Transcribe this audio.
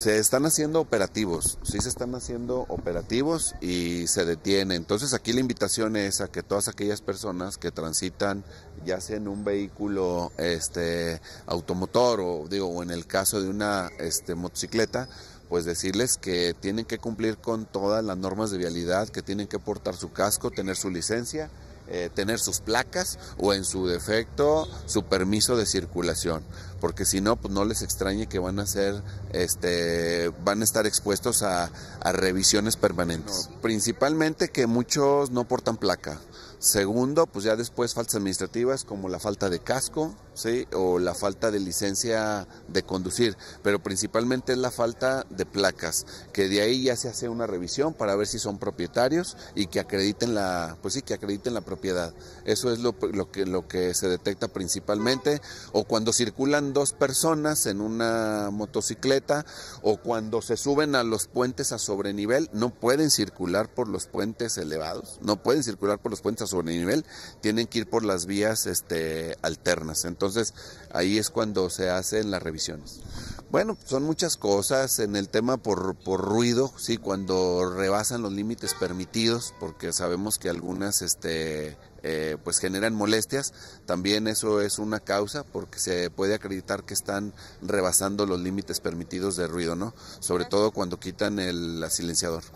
Se están haciendo operativos, sí se están haciendo operativos y se detiene. Entonces aquí la invitación es a que todas aquellas personas que transitan, ya sea en un vehículo este, automotor o digo, en el caso de una este, motocicleta, pues decirles que tienen que cumplir con todas las normas de vialidad, que tienen que portar su casco, tener su licencia eh, tener sus placas o en su defecto su permiso de circulación porque si no pues no les extrañe que van a ser este van a estar expuestos a, a revisiones permanentes principalmente que muchos no portan placa Segundo, pues ya después faltas administrativas como la falta de casco, ¿sí? O la falta de licencia de conducir, pero principalmente es la falta de placas, que de ahí ya se hace una revisión para ver si son propietarios y que acrediten la, pues sí, que acrediten la propiedad. Eso es lo, que, lo que se detecta principalmente, o cuando circulan dos personas en una motocicleta, o cuando se suben a los puentes a sobrenivel, no pueden circular por los puentes elevados, no pueden circular por los puentes nivel, tienen que ir por las vías este, alternas. Entonces, ahí es cuando se hacen las revisiones. Bueno, son muchas cosas en el tema por, por ruido, sí, cuando rebasan los límites permitidos, porque sabemos que algunas este, eh, pues generan molestias, también eso es una causa porque se puede acreditar que están rebasando los límites permitidos de ruido, ¿no? Sobre todo cuando quitan el silenciador.